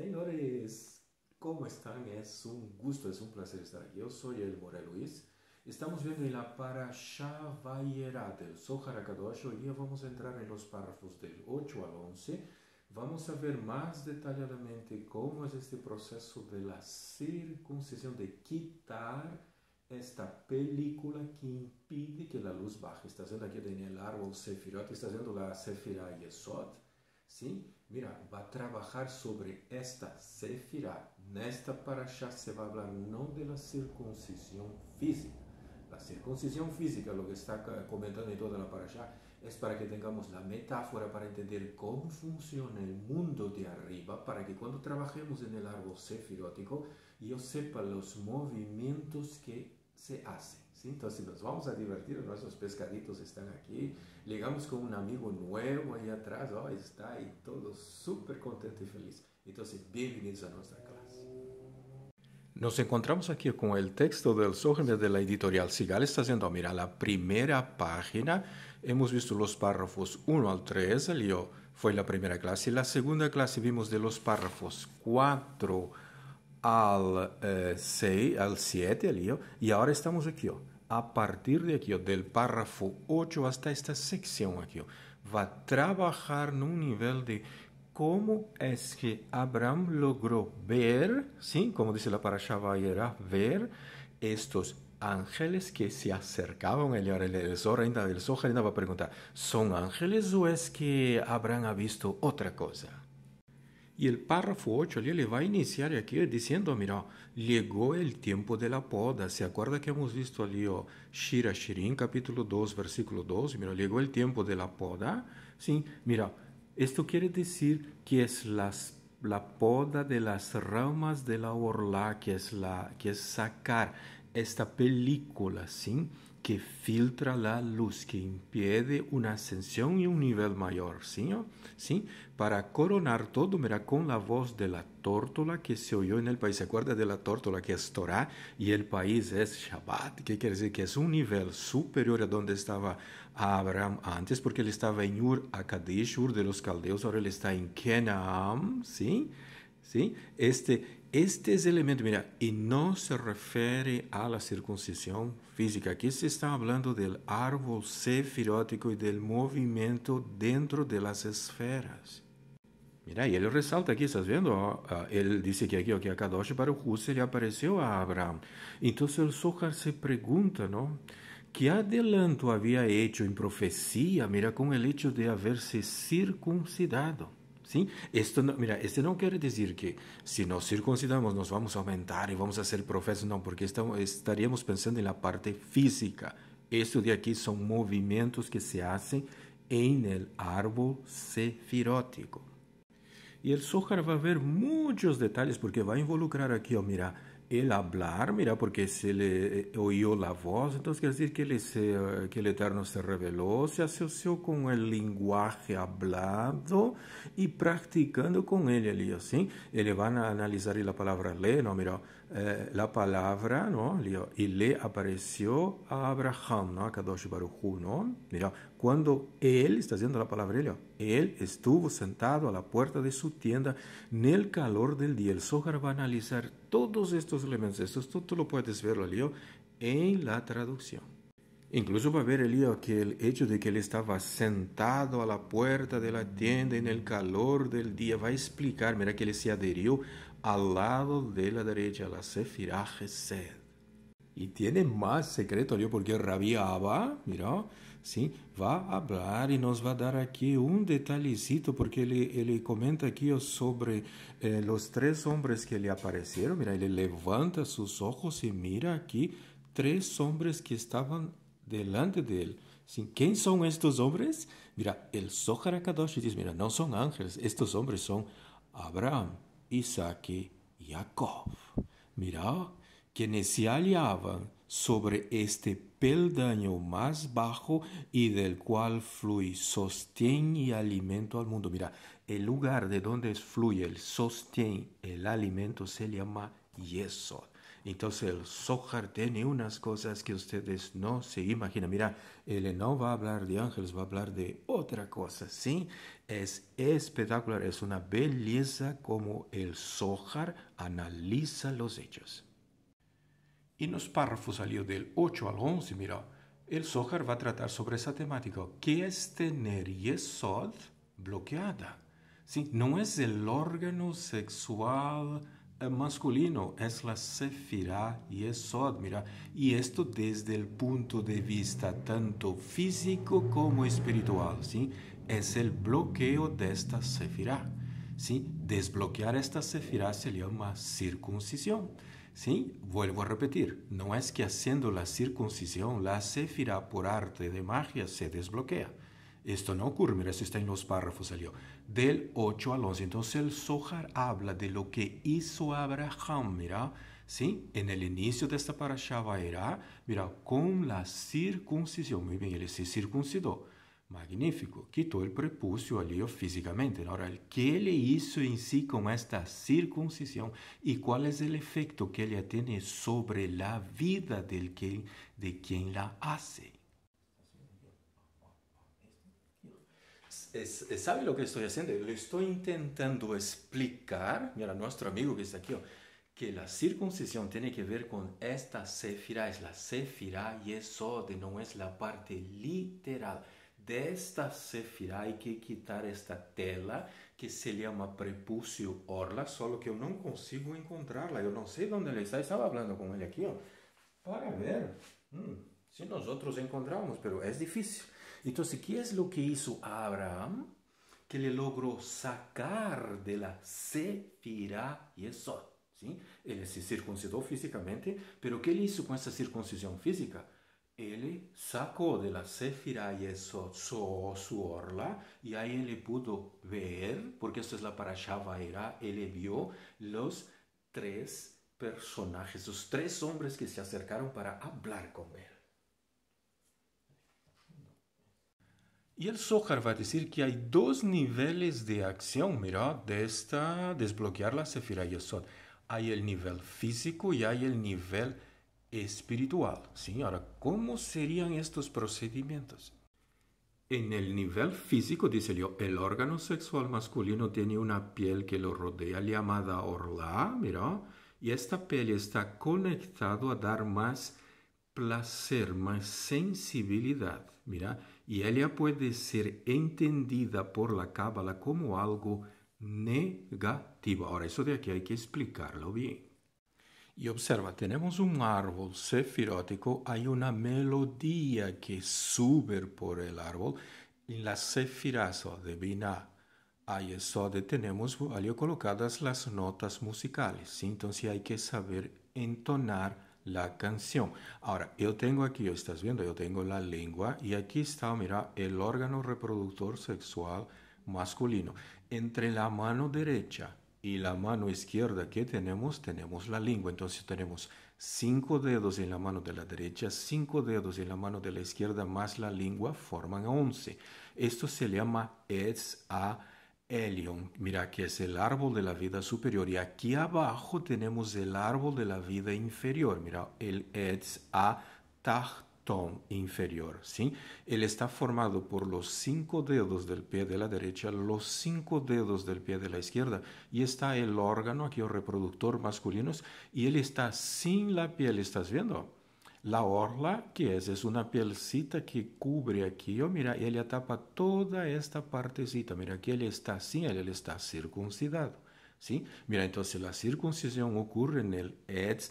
Señores, ¿cómo están? Es un gusto, es un placer estar aquí. Yo soy el More Luis. Estamos viendo en la Parashá Vayera del Zohar HaKadosh. Hoy día vamos a entrar en los párrafos del 8 al 11. Vamos a ver más detalladamente cómo es este proceso de la circuncisión, de quitar esta película que impide que la luz baje. Está viendo aquí en el árbol Sefirot, está haciendo la Sefirah Yesod, ¿sí? Mira, va a trabajar sobre esta sefirá. En esta parasha se va a hablar no de la circuncisión física. La circuncisión física, lo que está comentando en toda la parasha, es para que tengamos la metáfora para entender cómo funciona el mundo de arriba, para que cuando trabajemos en el árbol sefirótico, yo sepa los movimientos que se hacen. Entonces nos vamos a divertir, nuestros pescaditos están aquí. Llegamos con un amigo nuevo ahí atrás, Ahí está y todo súper contento y feliz. Entonces, bienvenidos a nuestra clase. Nos encontramos aquí con el texto del Sohner de la editorial Sigal. Está haciendo, mira, la primera página. Hemos visto los párrafos 1 al 3, El lío fue la primera clase. La segunda clase vimos de los párrafos 4 al 6, eh, al 7, el lío. Y ahora estamos aquí, a partir de aquí, del párrafo 8 hasta esta sección aquí, va a trabajar en un nivel de cómo es que Abraham logró ver, ¿sí? como dice la parasha era ver estos ángeles que se acercaban, el, el, el Zohar va a preguntar, ¿son ángeles o es que Abraham ha visto otra cosa? Y el párrafo 8 le va a iniciar aquí diciendo, mira, llegó el tiempo de la poda. ¿Se acuerda que hemos visto allí, oh, Shira Shirin, capítulo 2, versículo 2? Mira, llegó el tiempo de la poda. Sí, mira, esto quiere decir que es las la poda de las ramas de la orla, que es, la, que es sacar esta película, ¿sí? que filtra la luz, que impide una ascensión y un nivel mayor, ¿sí? ¿Sí? Para coronar todo, mira, con la voz de la tórtola que se oyó en el país. ¿Se acuerda de la tórtola que es Torah y el país es Shabbat? ¿Qué quiere decir que es un nivel superior a donde estaba Abraham antes, porque él estaba en Ur akadish Ur de los caldeos, ahora él está en Kenam, ¿sí? ¿Sí? Este Este es elemento, mira, y no se refiere a la circuncisión física. Aquí se está hablando del árbol sefirótico y del movimiento dentro de las esferas. Mira, y él resalta aquí, ¿estás viendo? Oh, uh, él dice que aquí, aquí a Kadosh Baruch se le apareció a Abraham. Entonces el Sohar se pregunta, ¿no? ¿Qué adelanto había hecho en profecía? Mira, con el hecho de haberse circuncidado. Esto no, mira, no quiere decir que si nos circuncidamos nos vamos a aumentar y vamos a ser profesionales, no, porque estaríamos pensando en la parte física. Esto de aquí son movimientos que se hacen en el árbol sefirótico. Y el Zohar va a ver muchos detalles porque va a involucrar aquí, oh, mira, ele hablar, mira, porque se ele eh, ouviu a voz, então quer dizer que ele se, que o Eterno se revelou, se associou com o linguagem hablado e praticando com ele ali, assim, ele vai analisar a palavra lê, não, mira, Eh, la palabra, ¿no? Y le apareció a Abraham, ¿no? A Kadosh ¿no? Mira, cuando él, está haciendo la palabra, él, él estuvo sentado a la puerta de su tienda en el calor del día. El sohar va a analizar todos estos elementos. Esto tú, lo puedes ver, Leo, en la traducción. Incluso va a ver elio que el hecho de que él estaba sentado a la puerta de la tienda en el calor del día va a explicar, mira que él se adherió al lado de la derecha, la Sefirah Sed. Y tiene más secreto, yo, porque Rabbi Abba, mira, ¿sí? va a hablar y nos va a dar aquí un detallecito, porque él, comenta aquí sobre eh, los tres hombres que le aparecieron. Mira, él levanta sus ojos y mira aquí tres hombres que estaban delante de él. ¿Quién son estos hombres? Mira, el Zohar Kadosh dice, mira, no son ángeles, estos hombres son Abraham, Isaac y Jacob. Mira, quienes se hallaban sobre este peldaño más bajo y del cual fluye sostén y alimento al mundo. Mira, el lugar de donde fluye el sostén, el alimento se llama Yesod. Entonces el Zohar tiene unas cosas que ustedes no se imaginan. Mira, él no va a hablar de ángeles, va a hablar de otra cosa, ¿sí? Es espectacular, es una belleza como el Zohar analiza los hechos. Y los párrafos salió del 8 al 11, mira, el Zohar va a tratar sobre esa temática. ¿Qué es tener Yesod bloqueada? ¿Sí? No es el órgano sexual eh, masculino es la Sefirá y es admira y esto desde el punto de vista tanto físico como espiritual, ¿sí? Es el bloqueo de esta Sefirá, ¿sí? Desbloquear esta Sefirá se llama circuncisión, ¿sí? Vuelvo a repetir, no es que haciendo la circuncisión la Sefirá por arte de magia se desbloquea. Esto no ocurre, mira, esto está en los párrafos, salió del 8 al 11. Entonces el Zohar habla de lo que hizo Abraham, mira, ¿sí? En el inicio de esta parasha era, mira, con la circuncisión. Muy bien, él se circuncidó. Magnífico. Quitó el prepucio allí físicamente. Ahora, ¿qué le hizo en sí con esta circuncisión y cuál es el efecto que ella tiene sobre la vida de quien la hace? ¿sabe lo que estoy haciendo? Le estoy intentando explicar, mira, nuestro amigo que está aquí, que la circuncisión tiene que ver con esta sefira, es la sefirá eso no es la parte literal. De esta sefirá hay que quitar esta tela que se llama prepucio orla, solo que yo no consigo encontrarla, yo no sé dónde le está, estaba hablando con él aquí, oh, para ver mm, si nosotros encontramos, pero es difícil. Entonces, ¿qué es lo que hizo Abraham? Que le logró sacar de la Sefirah y eso. ¿sí? Él se circuncidó físicamente, pero ¿qué le hizo con esa circuncisión física? Él sacó de la Sefirah y eso su, orla y ahí él le pudo ver, porque esto es la parashá era él vio los tres personajes, los tres hombres que se acercaron para hablar con él. Y el Sojar va a decir que hay dos niveles de acción, mira, de esta, desbloquear la Sefira Yesod. Hay el nivel físico y hay el nivel espiritual. Señora, ¿cómo serían estos procedimientos? En el nivel físico, dice yo, el órgano sexual masculino tiene una piel que lo rodea llamada orla, mira, y esta piel está conectado a dar más placer, más sensibilidad, mira, y ella puede ser entendida por la cábala como algo negativo. Ahora, eso de aquí hay que explicarlo bien. Y observa, tenemos un árbol sefirótico, hay una melodía que sube por el árbol. En la sefirazo de ahí es donde tenemos colocadas las notas musicales. Entonces hay que saber entonar la canción. Ahora, yo tengo aquí, yo estás viendo, yo tengo la lengua y aquí está, mira, el órgano reproductor sexual masculino. Entre la mano derecha y la mano izquierda que tenemos, tenemos la lengua. Entonces tenemos cinco dedos en la mano de la derecha, cinco dedos en la mano de la izquierda, más la lengua forman once. Esto se llama es a Elion. Mira, que es el árbol de la vida superior y aquí abajo tenemos el árbol de la vida inferior. Mira, el Etz a Tachton inferior, ¿sí? Él está formado por los cinco dedos del pie de la derecha, los cinco dedos del pie de la izquierda y está el órgano, aquí el reproductor masculino y él está sin la piel, ¿estás viendo? La orla, que es, es una pielcita que cubre aquí, oh, mira, ella tapa toda esta partecita, mira, aquí él está así, él está circuncidado, ¿sí? Mira, entonces la circuncisión ocurre en el etz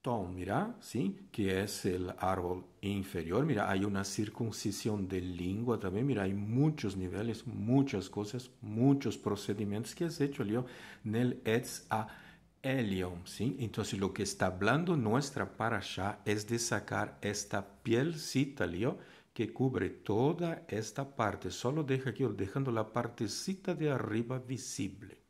to mira, ¿sí? Que es el árbol inferior, mira, hay una circuncisión de lengua también, mira, hay muchos niveles, muchas cosas, muchos procedimientos que es hecho, en el etz ¿sí? Entonces lo que está hablando nuestra para allá es de sacar esta pielcita, ¿lío? que cubre toda esta parte, solo deja aquí, dejando la partecita de arriba visible.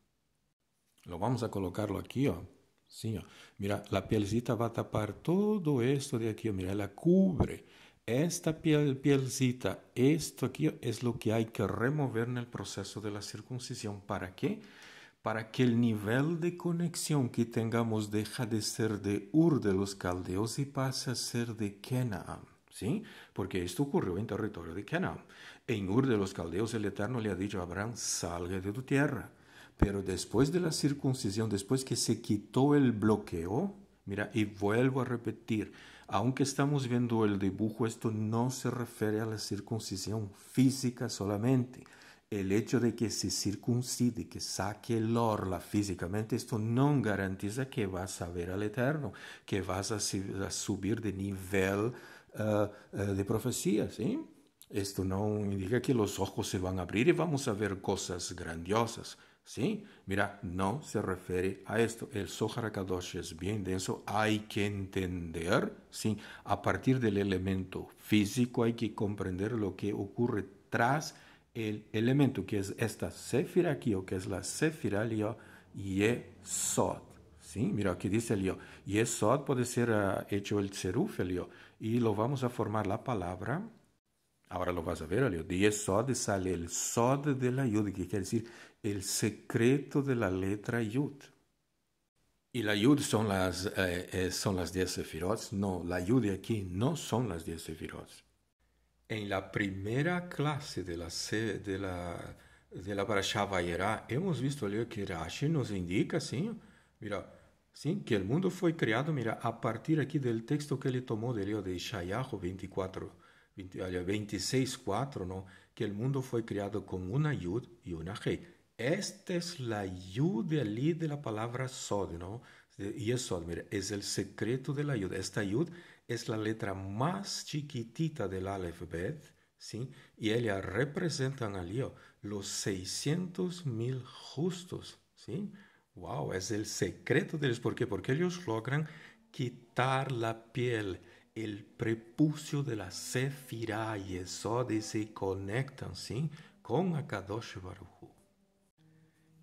Lo vamos a colocarlo aquí, ¿oh? Sí, mira, la pielcita va a tapar todo esto de aquí, ¿oh? mira, la cubre. Esta piel, pielcita, esto aquí es lo que hay que remover en el proceso de la circuncisión. ¿Para qué? para que el nivel de conexión que tengamos deja de ser de Ur de los caldeos y pase a ser de Canaán, ¿Sí? Porque esto ocurrió en territorio de Canaán. En Ur de los Caldeos el Eterno le ha dicho a Abraham, salga de tu tierra. Pero después de la circuncisión, después que se quitó el bloqueo, mira, y vuelvo a repetir, aunque estamos viendo el dibujo, esto no se refiere a la circuncisión física solamente, el hecho de que se circuncide, que saque el orla físicamente, esto no garantiza que vas a ver al Eterno, que vas a, subir de nivel eh, eh, de profecía, ¿sí? Esto no indica que los ojos se van a abrir y vamos a ver cosas grandiosas, ¿sí? Mira, no se refiere a esto. El Sohar Kadosh es bien denso, hay que entender, ¿sí? A partir del elemento físico hay que comprender lo que ocurre tras el elemento que es esta sefira aquí, o que es la y es Yesod. ¿Sí? Mira, aquí dice el Yesod puede ser ah, hecho el seruf, el Y lo vamos a formar la palabra. Ahora lo vas a ver, el De Yesod sale el Sod de la Yud, que quiere decir el secreto de la letra Yud. Y la Yud son las, diez eh, eh, son las sefirot. No, la Yud aquí no son las diez sefirot en la primera clase de la, de la, de la Parashá Vayera, hemos visto que Rashi nos indica, sí, mira, sí, que el mundo fue creado, mira, a partir aquí del texto que le tomó de Leo de Ishayahu 264 ¿no? Que el mundo fue creado con una yud y una rey. Esta es la yud de de la palabra sod, ¿no? Y es sod, mira, es el secreto de la yud. Esta yud es la letra más chiquitita del alfabeto, ¿sí? Y ella representan lío, los 600 mil justos, ¿sí? Wow, es el secreto de ellos. ¿Por qué? Porque ellos logran quitar la piel, el prepucio de la sefirá y eso se conectan, ¿sí? Con Akadosh Baruj.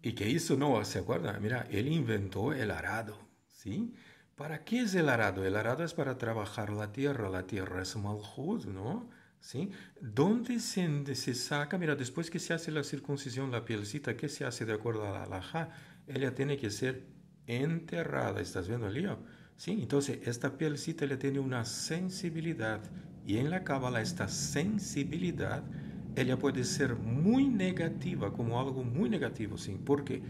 Y qué hizo Noah, ¿se acuerdan? Mira, él inventó el arado, ¿sí? ¿Para qué es el arado? El arado es para trabajar la tierra, la tierra es malhud, ¿no? ¿Sí? ¿Dónde se, se, saca? Mira, después que se hace la circuncisión, la pielcita, ¿qué se hace de acuerdo a la halajá? Ella tiene que ser enterrada, ¿estás viendo el lío? ¿Sí? Entonces, esta pielcita le tiene una sensibilidad y en la cábala esta sensibilidad ella puede ser muy negativa, como algo muy negativo, ¿sí? ¿Por qué?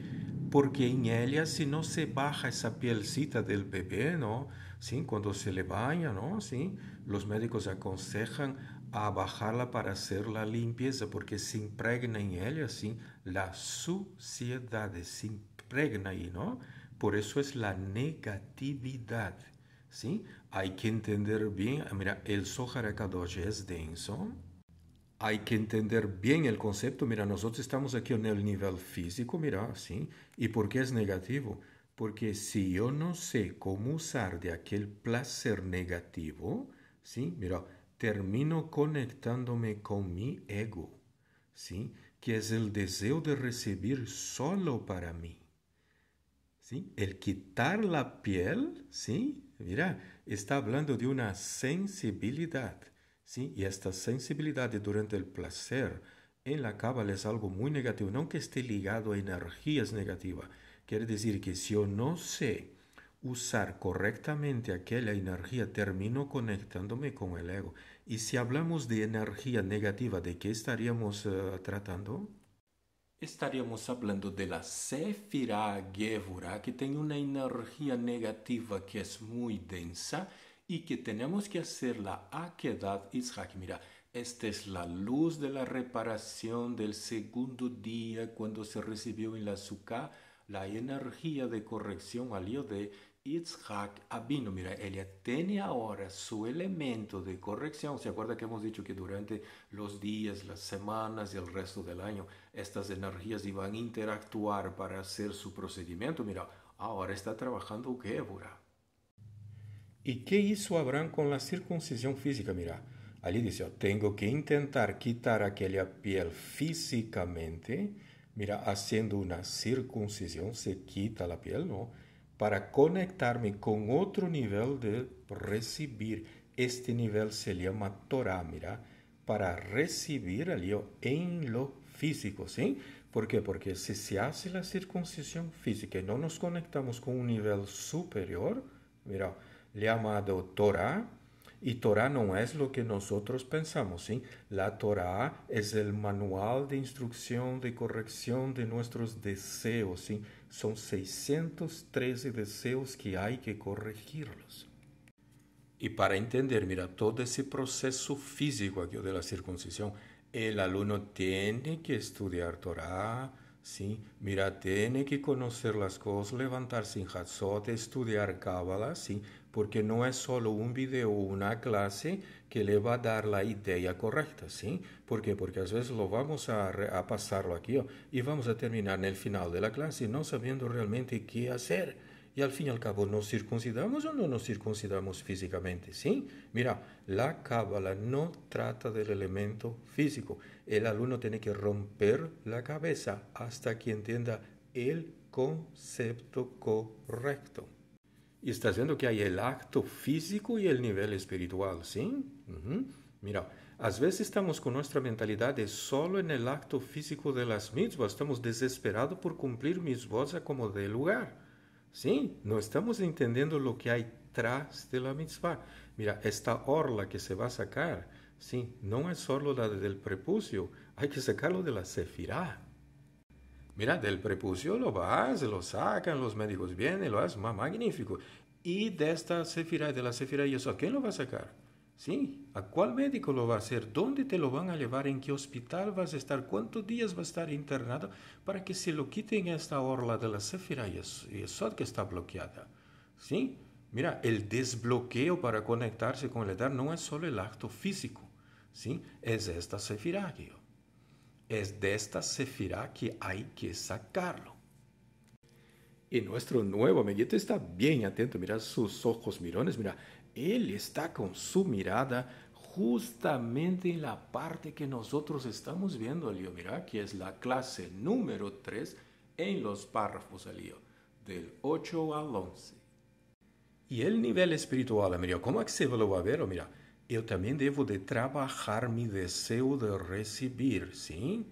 porque en ella si no se baja esa pielcita del bebé, ¿no? Cuando se le baña, ¿no? ¿Sí? Los médicos aconsejan a bajarla para hacer la limpieza, porque se impregna en ella, ¿sí? La suciedad se impregna ahí, ¿no? Por eso es la negatividad, ¿sí? Hay que entender bien, mira, el Sohara es denso, hay que entender bien el concepto. Mira, nosotros estamos aquí en el nivel físico, mira, ¿sí? ¿Y por qué es negativo? Porque si yo no sé cómo usar de aquel placer negativo, ¿sí? Mira, termino conectándome con mi ego, ¿sí? Que es el deseo de recibir solo para mí. ¿Sí? El quitar la piel, ¿sí? Mira, está hablando de una sensibilidad. ¿sí? Y esta sensibilidad durante el placer en la cábala es algo muy negativo, no que esté ligado a energías negativas. Quiere decir que si yo no sé usar correctamente aquella energía, termino conectándome con el ego. Y si hablamos de energía negativa, ¿de qué estaríamos eh, tratando? Estaríamos hablando de la Sefirah Gevura, que tiene una energía negativa que es muy densa y que tenemos que hacer la aquedad Isaac. Mira, esta es la luz de la reparación del segundo día cuando se recibió en la suka la energía de corrección al de Yitzhak Abino. Mira, ella tiene ahora su elemento de corrección. ¿Se acuerda que hemos dicho que durante los días, las semanas y el resto del año, estas energías iban a interactuar para hacer su procedimiento? Mira, ahora está trabajando Gébora. ¿Y qué hizo Abraham con la circuncisión física? Mira, allí dice, oh, tengo que intentar quitar aquella piel físicamente. Mira, haciendo una circuncisión se quita la piel, ¿no? Para conectarme con otro nivel de recibir. Este nivel se llama Torah, mira, para recibir allí en lo físico, ¿sí? ¿Por qué? Porque si se hace la circuncisión física y no nos conectamos con un nivel superior, mira, llamado Torah, y Torah no es lo que nosotros pensamos, ¿sí? La Torah es el manual de instrucción, de corrección de nuestros deseos, ¿sí? Son 613 deseos que hay que corregirlos. Y para entender, mira, todo ese proceso físico aquí de la circuncisión, el alumno tiene que estudiar Torah, ¿sí? Mira, tiene que conocer las cosas, levantarse en Hatzot, estudiar Kabbalah, ¿sí? porque no es solo un video o una clase que le va a dar la idea correcta, ¿sí? ¿Por qué? Porque a veces lo vamos a, pasarlo aquí oh, y vamos a terminar en el final de la clase no sabiendo realmente qué hacer. Y al fin y al cabo, ¿nos circuncidamos o no nos circuncidamos físicamente? ¿Sí? Mira, la cábala no trata del elemento físico. El alumno tiene que romper la cabeza hasta que entienda el concepto correcto. Estás vendo que há o acto físico e o nível espiritual, sim? Uhum. Mira, às vezes estamos com nossa mentalidade solo no acto físico de las mitzvahs, estamos desesperados por cumprir mitzvahs como de lugar. Sim, não estamos entendendo o que há atrás de la mitzvah. Mira, esta orla que se vai sacar, sim, não é só la del prepúcio, há que sacarlo de la sefirah. Mira, del prepucio lo vas, lo sacan, los médicos vienen, lo hacen, magnífico. Y de esta cefira, de la cefira y eso, ¿a quién lo va a sacar? ¿Sí? ¿A cuál médico lo va a hacer? ¿Dónde te lo van a llevar? ¿En qué hospital vas a estar? ¿Cuántos días vas a estar internado para que se lo quiten esta orla de la cefira y eso que está bloqueada? ¿Sí? Mira, el desbloqueo para conectarse con el edad no es solo el acto físico, ¿sí? Es esta cefira es de esta sefirá que hay que sacarlo. Y nuestro nuevo amiguito está bien atento, mira sus ojos mirones, mira, él está con su mirada justamente en la parte que nosotros estamos viendo, lío mira, que es la clase número 3 en los párrafos, lío del 8 al 11. Y el nivel espiritual, mira, ¿cómo es que se lo va a ver? Mira, yo también debo de trabajar mi deseo de recibir, ¿sí?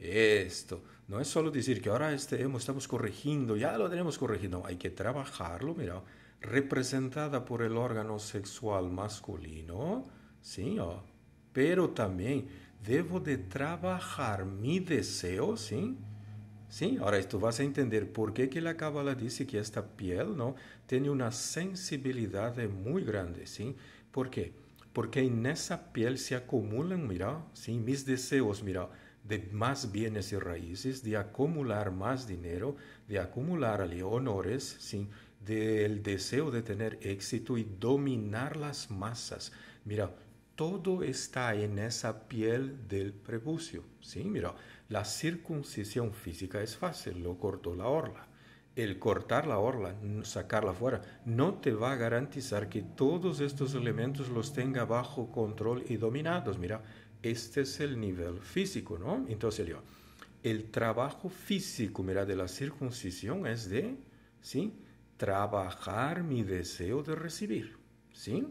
Esto no es solo decir que ahora este, estamos corrigiendo, ya lo tenemos corregido, hay que trabajarlo, mira, representada por el órgano sexual masculino, sí, oh, pero también debo de trabajar mi deseo, sí, sí, ahora esto vas a entender por qué que la cábala dice que esta piel, ¿no? Tiene una sensibilidad muy grande, sí, ¿por qué? porque en esa piel se acumulan, mira, ¿sí? mis deseos, mira, de más bienes y raíces, de acumular más dinero, de acumular honores, ¿sí? del deseo de tener éxito y dominar las masas. Mira, todo está en esa piel del prepucio. Sí, mira, la circuncisión física es fácil, lo cortó la orla el cortar la orla, sacarla fuera, no te va a garantizar que todos estos elementos los tenga bajo control y dominados. Mira, este es el nivel físico, ¿no? Entonces yo, el trabajo físico, mira, de la circuncisión es de, ¿sí? Trabajar mi deseo de recibir, ¿sí?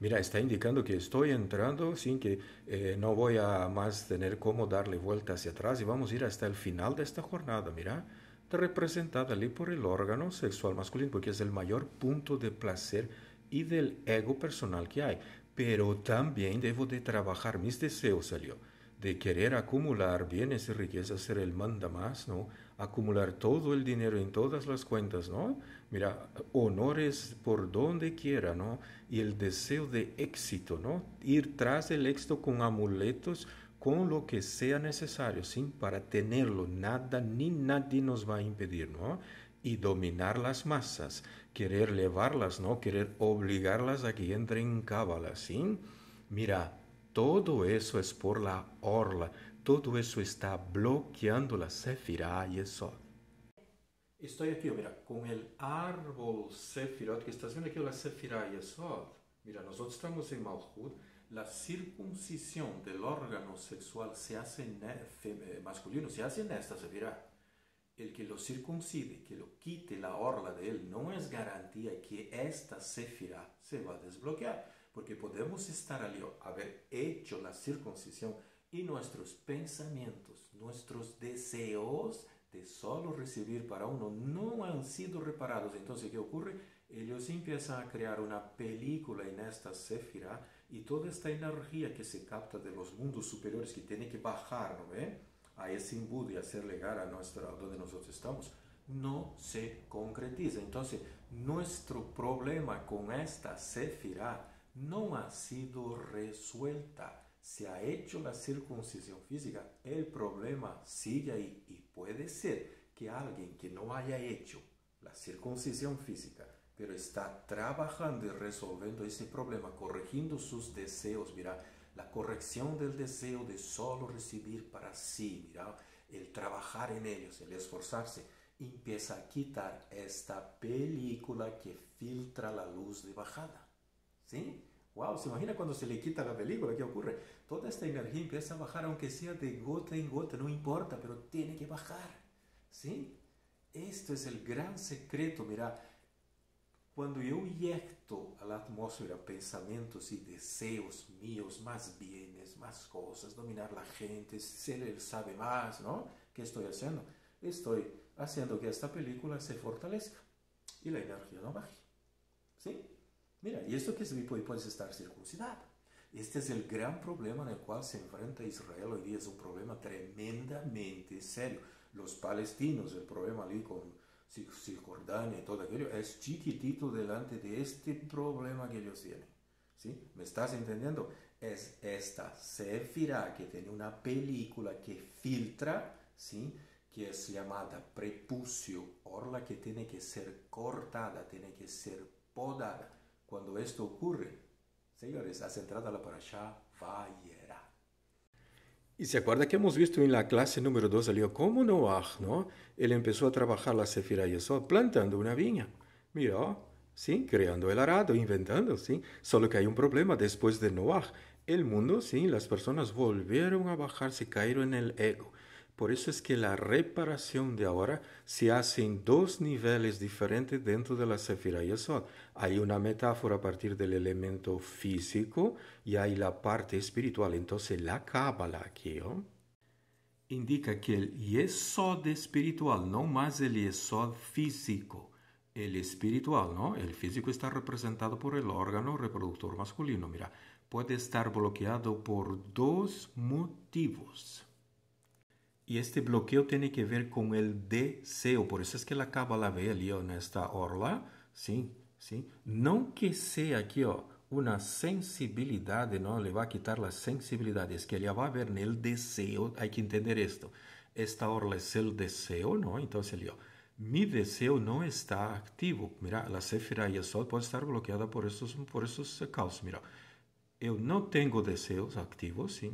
Mira, está indicando que estoy entrando sin que eh, no voy a más tener cómo darle vuelta hacia atrás y vamos a ir hasta el final de esta jornada, mira representada por el órgano sexual masculino, porque es el mayor punto de placer y del ego personal que hay. Pero también debo de trabajar mis deseos salió de querer acumular bienes y riquezas, ser el manda más, ¿no? Acumular todo el dinero en todas las cuentas, ¿no? Mira, honores por donde quiera, ¿no? Y el deseo de éxito, ¿no? Ir tras el éxito con amuletos, con lo que sea necesario, ¿sí? Para tenerlo, nada ni nadie nos va a impedir, ¿no? Y dominar las masas, querer llevarlas, ¿no? Querer obligarlas a que entren en cábala, ¿sí? Mira, todo eso es por la orla, todo eso está bloqueando la sefirá y eso. Estoy aquí, mira, con el árbol sefirot que estás viendo aquí, la sefirá y sol, Mira, nosotros estamos en Malhut, la circuncisión del órgano sexual se hace en, e- eh, masculino se hace en esta sefirá. El que lo circuncide, que lo quite la orla de él, no es garantía que esta sefirá se va a desbloquear, porque podemos estar al haber hecho la circuncisión y nuestros pensamientos, nuestros deseos de solo recibir para uno no han sido reparados. Entonces, ¿qué ocurre? Ellos empiezan a crear una película en esta sefirá y toda esta energía que se capta de los mundos superiores que tiene que bajar a ese embudo y hacer llegar a donde nosotros estamos, no se concretiza. Entonces, nuestro problema con esta sefirá no ha sido resuelta. Se ha hecho la circuncisión física, el problema sigue ahí y puede ser que alguien que no haya hecho la circuncisión física pero está trabajando y resolviendo ese problema, corrigiendo sus deseos, mira, la corrección del deseo de solo recibir para sí, mira, el trabajar en ellos, el esforzarse, empieza a quitar esta película que filtra la luz de bajada, ¿sí? Wow, se imagina cuando se le quita la película, ¿qué ocurre? Toda esta energía empieza a bajar, aunque sea de gota en gota, no importa, pero tiene que bajar, ¿sí? Esto es el gran secreto, mira, cuando yo inyecto a la atmósfera pensamientos y deseos míos, más bienes, más cosas, dominar la gente, ser el sabe más, ¿no? ¿Qué estoy haciendo? Estoy haciendo que esta película se fortalezca y la energía no baje. ¿sí? Mira, y esto que se puede estar circuncidado. Este es el gran problema en el cual se enfrenta Israel hoy día. Es un problema tremendamente serio. Los palestinos, el problema ahí con... Si Cisjordania y todo aquello, es chiquitito delante de este problema que ellos tienen. ¿Sí? ¿Me estás entendiendo? Es esta Sefirá que tiene una película que filtra, ¿sí? que es llamada prepucio, orla que tiene que ser cortada, tiene que ser podada. Cuando esto ocurre, señores, has entrado a la allá Vayera. Y se acuerda que hemos visto en la clase número 2 salió cómo Noah, ¿no? Él empezó a trabajar la Sefira Yesod plantando una viña. miró ¿sí? Creando el arado, inventando, ¿sí? Solo que hay un problema después de Noah. El mundo, sí, las personas volvieron a bajarse, cayeron en el ego. Por eso es que la reparación de ahora se hace en dos niveles diferentes dentro de la y Yesod. Hay una metáfora a partir del elemento físico y hay la parte espiritual. Entonces la cábala aquí ¿oh? indica que el Yesod espiritual, no más el Yesod físico, el espiritual, ¿no? El físico está representado por el órgano reproductor masculino, mira, puede estar bloqueado por dos motivos. Y este bloqueo tiene que ver con el deseo. Por eso es que la cábala ve en esta orla. Sí, sí. No que sea aquí, ó, una sensibilidad, no le va a quitar la sensibilidad. Es que ella va a ver en el deseo. Hay que entender esto. Esta orla es el deseo, ¿no? Entonces, allí, mi deseo no está activo. Mira, la céfira y el sol puede estar bloqueada por estos, por estos caos. Mira, yo no tengo deseos activos, sí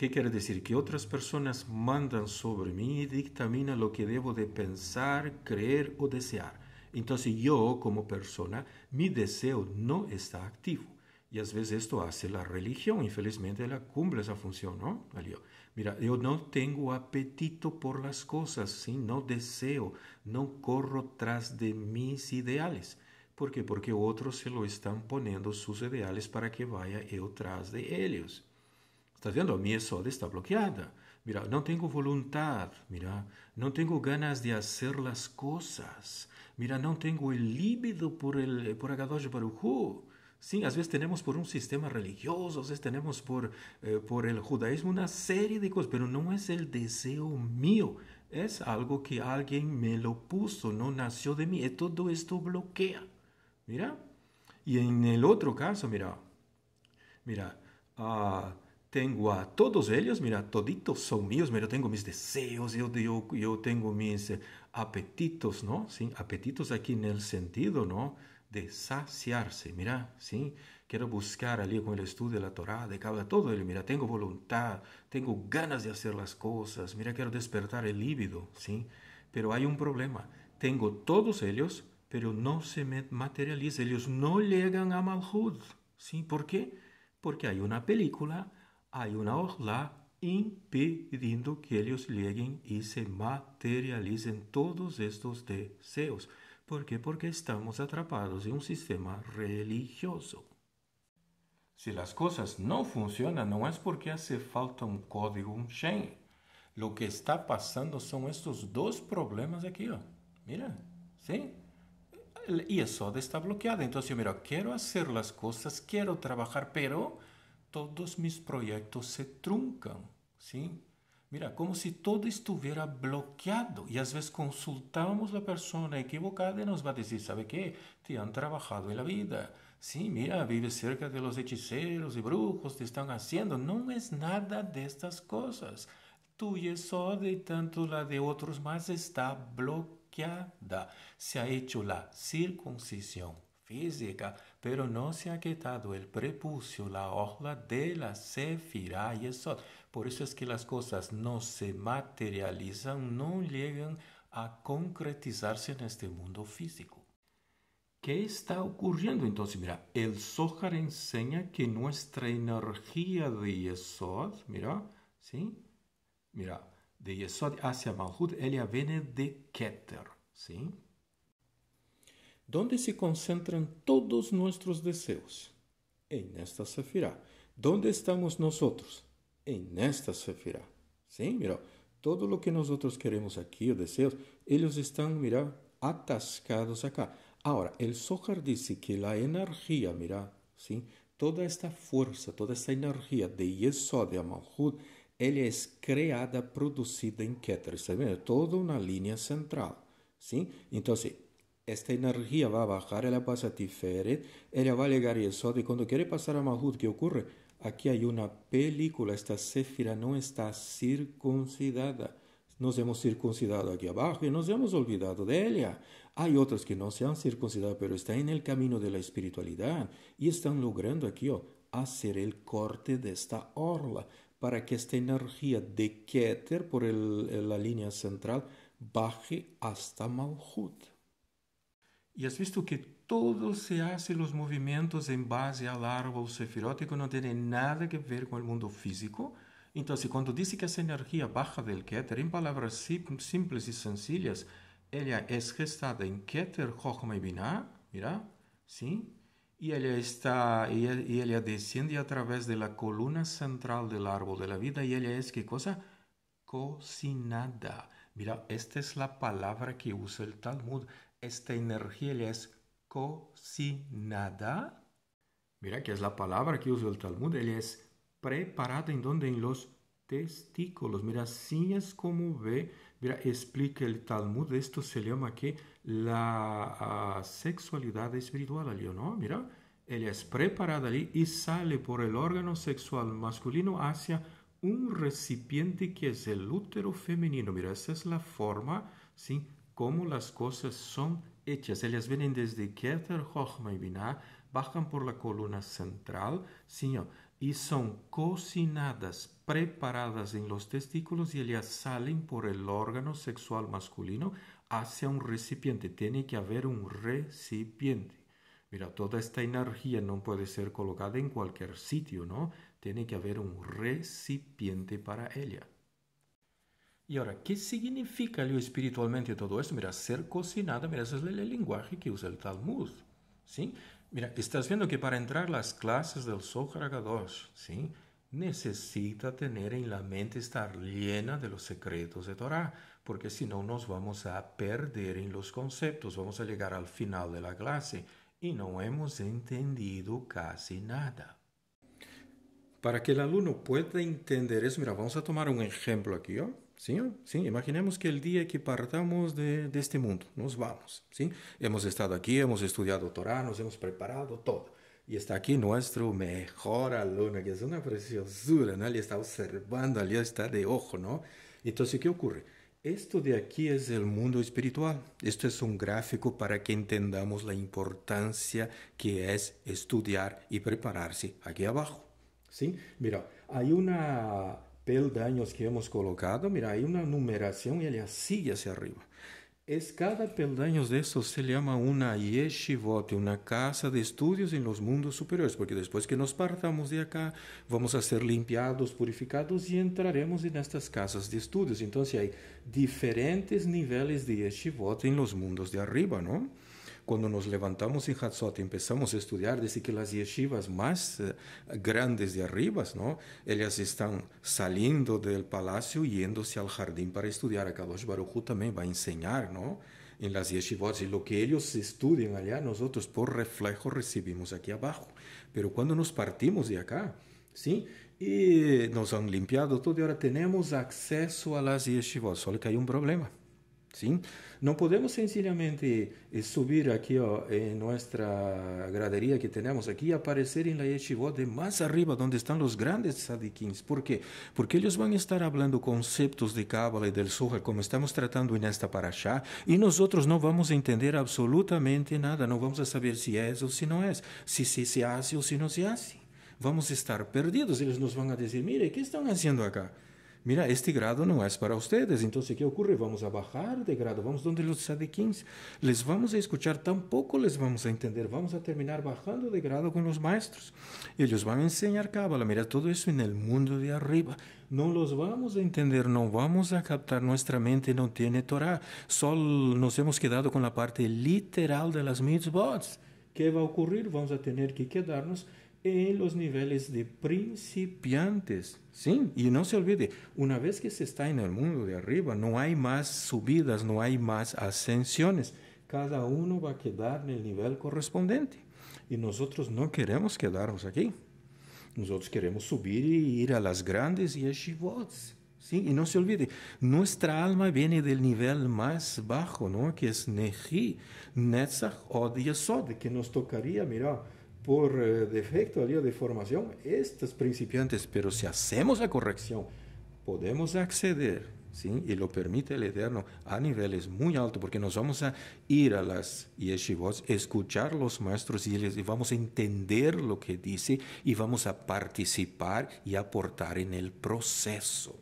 ¿Qué quiere decir? Que otras personas mandan sobre mí y dictaminan lo que debo de pensar, creer o desear. Entonces yo como persona, mi deseo no está activo. Y a veces esto hace la religión, infelizmente la cumple esa función, ¿no? Mira, yo no tengo apetito por las cosas, ¿sí? no deseo, no corro tras de mis ideales. ¿Por qué? Porque otros se lo están poniendo sus ideales para que vaya yo tras de ellos. Estás A mí eso está bloqueada. Mira, no tengo voluntad. Mira, no tengo ganas de hacer las cosas. Mira, no tengo el líbido por el por Agadosh a Sí, a veces tenemos por un sistema religioso, a veces tenemos por eh, por el judaísmo una serie de cosas, pero no es el deseo mío. Es algo que alguien me lo puso, no nació de mí, y eh, todo esto bloquea. Mira. y en el otro caso, mira. Mira, ah tengo a todos ellos, mira, toditos son míos, mira, tengo mis deseos, yo, yo, yo tengo mis eh, apetitos, ¿no? ¿Sí? Apetitos aquí en el sentido, ¿no? De saciarse, mira, ¿sí? Quiero buscar allí con el estudio de la Torá, de cada todo ello, mira, tengo voluntad, tengo ganas de hacer las cosas, mira, quiero despertar el líbido, ¿sí? Pero hay un problema, tengo todos ellos, pero no se me materializa, ellos no llegan a Malhud, ¿sí? ¿Por qué? Porque hay una película hay una orla impidiendo que ellos lleguen y se materialicen todos estos deseos. ¿Por qué? Porque estamos atrapados en un sistema religioso. Si las cosas no funcionan, no es porque hace falta un código, un Lo que está pasando son estos dos problemas aquí. Mira, ¿sí? Y eso está bloqueado. Entonces, mira, quiero hacer las cosas, quiero trabajar, pero todos mis proyectos se truncan, ¿sí? Mira, como si todo estuviera bloqueado y a veces consultamos a la persona equivocada y nos va a decir, ¿sabe qué? Te han trabajado en la vida. Sí, mira, vives cerca de los hechiceros y brujos, te están haciendo. No es nada de estas cosas. Tuya es y tanto la de otros más está bloqueada. Se ha hecho la circuncisión física, pero no se ha quitado el prepucio, la orla de la sefira y eso. Por eso es que las cosas no se materializan, no llegan a concretizarse en este mundo físico. ¿Qué está ocurriendo entonces? Mira, el Zohar enseña que nuestra energía de Yesod, mira, ¿sí? Mira, de Yesod hacia Malhut, ella viene de Keter, ¿sí? ¿Dónde se concentran todos nuestros deseos, en esta sefirá. ¿Dónde estamos nosotros? En esta sefirá. Sí, mira, todo lo que nosotros queremos aquí, los deseos, ellos están, mira, atascados acá. Ahora, el sohar dice que la energía, mira, ¿sí? toda esta fuerza, toda esta energía de Yesod, de Amalhud, ella es creada, producida en Keter. Está bien? Toda una línea central. ¿sí? Entonces, esta energía va a bajar, ella la a Tiferet ella va a llegar y el Y cuando quiere pasar a Mahud, ¿qué ocurre? Aquí hay una película, esta céfira no está circuncidada. Nos hemos circuncidado aquí abajo y nos hemos olvidado de ella. Hay otros que no se han circuncidado, pero están en el camino de la espiritualidad y están logrando aquí oh, hacer el corte de esta orla para que esta energía de Keter por la línea central baje hasta Mahud. Y has visto que todo se hace los movimientos en base al árbol sefirótico, no tiene nada que ver con el mundo físico. Entonces, cuando dice que esa energía baja del Keter, en palabras simples y sencillas, ella es gestada en Keter, Jochma y Binah, mira, ¿sí? Y ella, está, ella, y ella desciende a través de la columna central del árbol de la vida y ella es, ¿qué cosa? Cocinada. Mira, esta es la palabra que usa el Talmud esta energía es cocinada. Mira que es la palabra que usa el Talmud, él es preparada en donde en los testículos. Mira, así es como ve, mira, explica el Talmud, esto se llama que la ah, sexualidad espiritual allí, ¿no? Mira, ella es preparada allí y sale por el órgano sexual masculino hacia un recipiente que es el útero femenino. Mira, esa es la forma, ¿sí? cómo las cosas son hechas. Ellas vienen desde Keter, Jochma y Binah, bajan por la columna central, Señor, y son cocinadas, preparadas en los testículos y ellas salen por el órgano sexual masculino hacia un recipiente. Tiene que haber un recipiente. Mira, toda esta energía no puede ser colocada en cualquier sitio, ¿no? Tiene que haber un recipiente para ella. Y ahora, ¿qué significa yo espiritualmente todo esto? Mira, ser cocinada, mira, ese es el, lenguaje que usa el Talmud, ¿sí? Mira, estás viendo que para entrar a las clases del Zohar ¿sí? Necesita tener en la mente, estar llena de los secretos de Torah, porque si no nos vamos a perder en los conceptos, vamos a llegar al final de la clase y no hemos entendido casi nada. Para que el alumno pueda entender eso, mira, vamos a tomar un ejemplo aquí, ¿oh? ¿Sí? ¿Sí? Imaginemos que el día que partamos de, este mundo, nos vamos. ¿sí? Hemos estado aquí, hemos estudiado Torah, nos hemos preparado todo. Y está aquí nuestro mejor alumno, que es una preciosura, ¿no? Él está observando, él está de ojo, ¿no? Entonces, ¿qué ocurre? Esto de aquí es el mundo espiritual. Esto es un gráfico para que entendamos la importancia que es estudiar y prepararse aquí abajo. ¿Sí? Mira, hay una pelo daños que hemos colocado, mira, hay una numeración y ella sigue hacia arriba. Es cada peldaño de estos se llama una yeshivot, una casa de estudios en los mundos superiores, porque después que nos partamos de acá, vamos a ser limpiados, purificados y entraremos en estas casas de estudios. Entonces hay diferentes niveles de yeshivot en los mundos de arriba, ¿no? cuando nos levantamos en Hatzot y empezamos a estudiar, Decir que las yeshivas más eh, grandes de arriba, ¿no? ellas están saliendo del palacio y yéndose al jardín para estudiar. Acá los Baruchu también va a enseñar ¿no? en las yeshivas. y lo que ellos estudian allá, nosotros por reflejo recibimos aquí abajo. Pero cuando nos partimos de acá, ¿sí? Y nos han limpiado todo y ahora tenemos acceso a las yeshivas, solo que hay un problema. ¿sí? No podemos sencillamente eh, subir aquí en nuestra gradería que tenemos aquí y aparecer en la yeshiva de más arriba donde están los grandes sadikins. ¿Por qué? Porque ellos van a estar hablando conceptos de Cábala y del suja como estamos tratando en esta parasha y nosotros no vamos a entender absolutamente nada, no vamos a saber si es o si no es, si, si se hace o si no se hace. Vamos a estar perdidos. Ellos nos van a decir, mire, ¿qué están haciendo acá? mira, este grado no es para ustedes, entonces ¿qué ocurre? Vamos a bajar de grado, vamos donde los sadequins, les vamos a escuchar, tampoco les vamos a entender, vamos a terminar bajando de grado con los maestros. Ellos van a enseñar cábala, mira, todo eso en el mundo de arriba. No los vamos a entender, no vamos a captar, nuestra mente no tiene Torah, solo nos hemos quedado con la parte literal de las mitzvot. ¿Qué va a ocurrir? Vamos a tener que quedarnos en los niveles de principiantes. Sí, y no se olvide, una vez que se está en el mundo de arriba, no hay más subidas, no hay más ascensiones. Cada uno va a quedar en el nivel correspondiente. Y nosotros no queremos quedarnos aquí. Nosotros queremos subir y ir a las grandes yeshivots. ¿sí? Y no se olvide, nuestra alma viene del nivel más bajo, ¿no? que es Nehi, Netzach Od, Yesod, que nos tocaría, mira, por eh, defecto, defecto de formación, estos principiantes, pero si hacemos la corrección, podemos acceder, ¿sí? y lo permite el Eterno, a niveles muy altos, porque nos vamos a ir a las yeshivos, escuchar los maestros y, les, y vamos a entender lo que dice y vamos a participar y aportar en el proceso.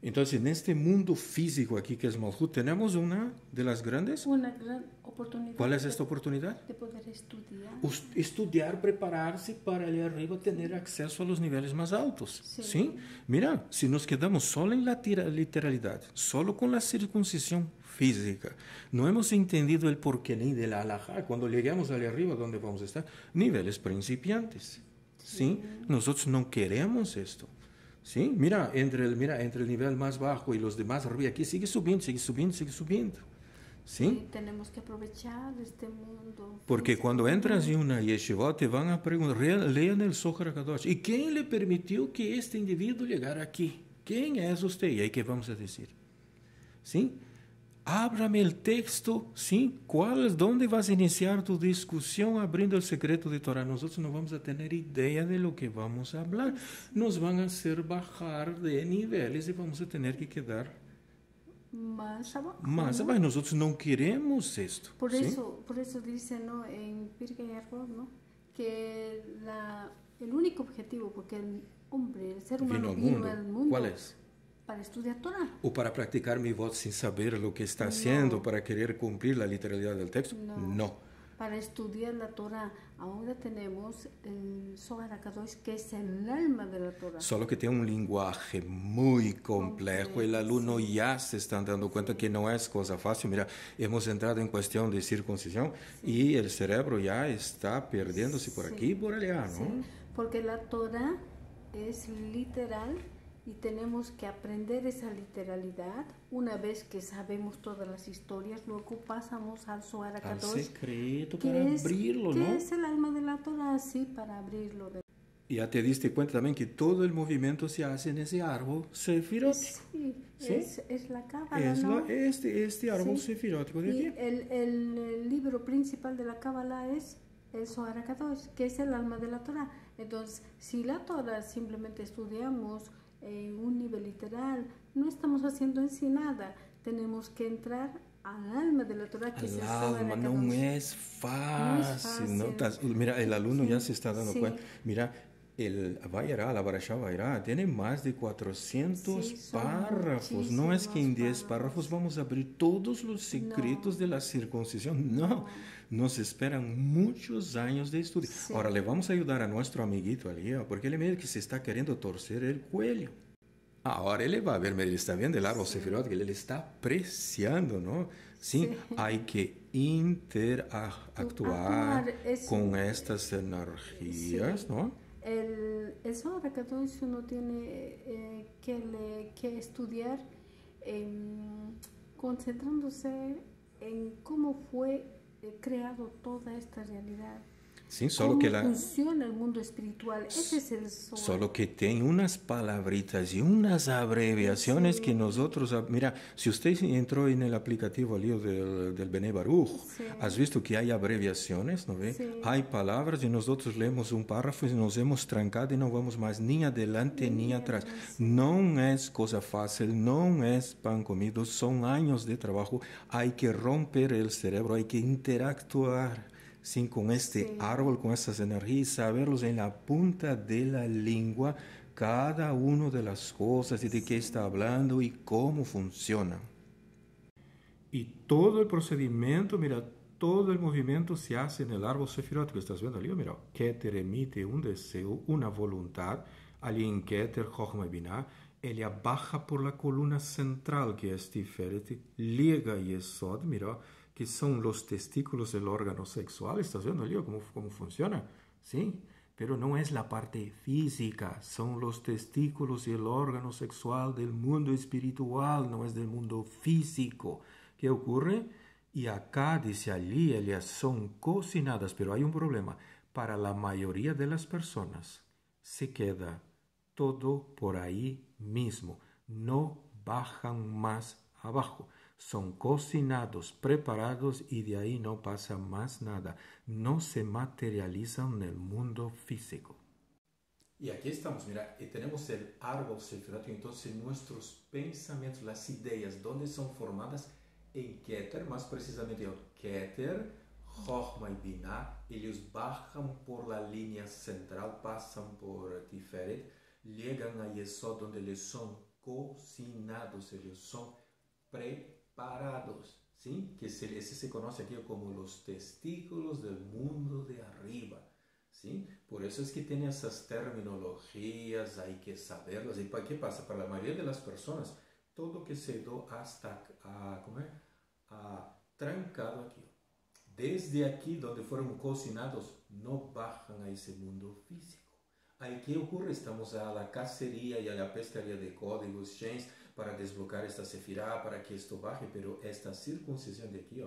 Entonces, en este mundo físico aquí que es Malhut, tenemos una de las grandes. Una gran oportunidad. ¿Cuál es esta oportunidad? De poder estudiar. estudiar, prepararse para allá arriba, tener acceso a los niveles más altos. Sí. Mira, si nos quedamos solo en la literalidad, solo con la circuncisión física, no hemos entendido el porqué ni de la alhaja. Cuando lleguemos allá arriba, ¿dónde vamos a estar? Niveles principiantes. sí. Nosotros no queremos esto. Sí, mira, entre el, mira, entre el nivel más bajo y los demás arriba, aquí sigue subiendo, sigue subiendo, sigue subiendo. ¿Sí? tenemos que aprovechar este mundo. Porque cuando entras en una yeshiva te van a preguntar, lean el Sohar Kadosh. ¿Y quién le permitió que este individuo llegara aquí? ¿Quién es usted? ¿Y ahí qué vamos a decir? ¿Sí? Ábrame el texto, ¿sí? ¿Cuál es dónde vas a iniciar tu discusión abriendo el secreto de Torah? Nosotros no vamos a tener idea de lo que vamos a hablar. Nos van a hacer bajar de niveles y vamos a tener que quedar más abajo. Más abajo. Nosotros no queremos esto. Por eso, por eso dice, ¿no? En arbor, ¿no? Que el único objetivo, porque el hombre, el ser humano mundo ¿Cuál es? para estudiar Torah. O para practicar mi voz sin saber lo que está haciendo, para querer cumplir la literalidad del texto. No. Para estudiar la Torah. Ahora tenemos el Zohar que es el alma de la Torah. Solo que tiene un lenguaje muy complejo. y El alumno ya se están dando cuenta que no es cosa fácil. Mira, hemos entrado en cuestión de circuncisión y el cerebro ya está perdiéndose por aquí y por allá, ¿no? Porque la Torah es literal y tenemos que aprender esa literalidad. Una vez que sabemos todas las historias, luego pasamos al Zohar al secreto para abrirlo, es el alma de la Torah, sí, para abrirlo. Ya te diste cuenta también que todo el movimiento se hace en ese árbol sefirótico. Sí, Es, la cábala. Es ¿no? este, este árbol sí. El, el, libro principal de la cábala es el Zohar que es el alma de la Torah. Entonces, si la Torah simplemente estudiamos un nivel literal no estamos haciendo en sí nada. Tenemos que entrar al alma de la Torah que no es, fácil, Mira, el alumno ya se está dando cuenta. Mira, el Vayera, la Barashá a tiene más de 400 párrafos. No es que en 10 párrafos vamos a abrir todos los secretos de la circuncisión. No. nos esperan muchos años de estudio. Ahora le vamos a ayudar a nuestro amiguito Alía, porque él dice que se está queriendo torcer el cuello. Ahora él va a ver, él está viendo el árbol sefirot que él está apreciando, ¿no? sí. hay que interactuar con estas energías, ¿no? El, eso si uno tiene eh, que, estudiar em, concentrándose en cómo fue eh, creado toda esta realidad solo que la funciona el mundo espiritual? Ese es el que tiene unas palabritas y unas abreviaciones que nosotros... Mira, si usted entró en el aplicativo al del Benebarú, has visto que hay abreviaciones? no ve hay palabras y nosotros leemos un párrafo y nos hemos trancado y no vamos más ni adelante ni atrás. No es cosa fácil, no es pan comido, son años de trabajo. Hay que romper el cerebro, hay que interactuar sin con este árbol, con estas energías, saberlos en la punta de la lengua cada una de las cosas y de qué está hablando y cómo funciona. Y todo el procedimiento, mira, todo el movimiento se hace en el árbol sefirótico. estás viendo. Mira, Keter emite un deseo, una voluntad. Alin Keter, Binah, ella baja por la columna central que es Tiferet, liga Yesod, mira, que son los testículos del órgano sexual. está viendo, Lío, cómo, cómo funciona? Sí, pero no es la parte física, son los testículos y el órgano sexual del mundo espiritual, no es del mundo físico. ¿Qué ocurre? Y acá, dice allí, ellas son cocinadas, pero hay un problema. Para la mayoría de las personas se queda todo por ahí mismo, no bajan más abajo son cocinados, preparados y de ahí no pasa más nada. No se materializan en el mundo físico. Y aquí estamos, mira, y tenemos el árbol selvático, entonces nuestros pensamientos, las ideas, ¿dónde son formadas? En Keter, más precisamente en Keter, Jochma y Binah, ellos bajan por la línea central, pasan por Tiferet, llegan a Yesod, donde les son cocinados, ellos son pre parados, ¿sí? Que se, ese se conoce aquí como los testículos del mundo de arriba, ¿sí? Por eso es que tiene esas terminologías, hay que saberlas. ¿Y para qué pasa? Para la mayoría de las personas, todo que se dio hasta, a, ah, ¿cómo es? A, ah, trancado aquí. Desde aquí donde fueron cocinados, no bajan a ese mundo físico. ¿qué ocurre? Estamos a la cacería y a la pescaría de códigos, chains, para desbloquear esta sefirá, para que esto baje, pero esta circuncisión de aquí,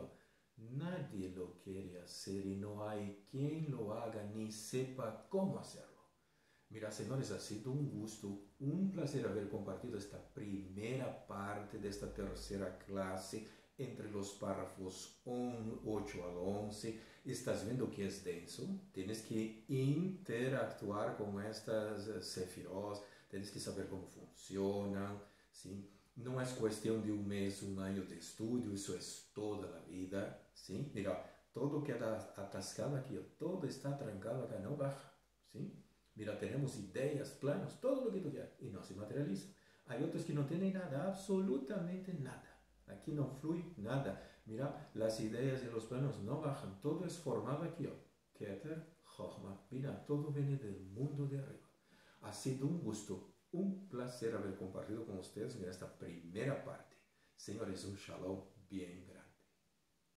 nadie lo quiere hacer y no hay quien lo haga ni sepa cómo hacerlo. Mira, señores, ha sido un gusto, un placer haber compartido esta primera parte de esta tercera clase entre los párrafos 1, 8 al 11 estás vendo que é denso, tens que interactuar com estas eh, sefirós, tens que saber como funcionam, sim? Não é questão de um mês, um ano de estudo, isso é toda a vida, sim? Mira, todo queda atascado aqui, todo está trancado aqui, não baja, sim? Mira, temos ideias, planos, todo o que tu quer, e não se materializa. Há outros que não têm nada, absolutamente nada. Aqui não flui nada. Mira, las ideas y los planos no bajan, todo es formado aquí. Keter, Chochma, mira, todo viene del mundo de arriba. Ha sido un gusto, un placer haber compartido con ustedes en esta primera parte. Señores, un shalom bien grande.